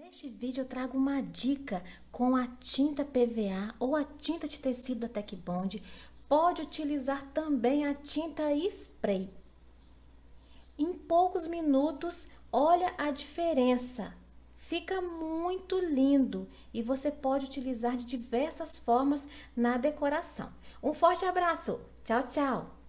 Neste vídeo eu trago uma dica com a tinta PVA ou a tinta de tecido da Tec Bond. Pode utilizar também a tinta spray. Em poucos minutos, olha a diferença. Fica muito lindo e você pode utilizar de diversas formas na decoração. Um forte abraço. Tchau, tchau.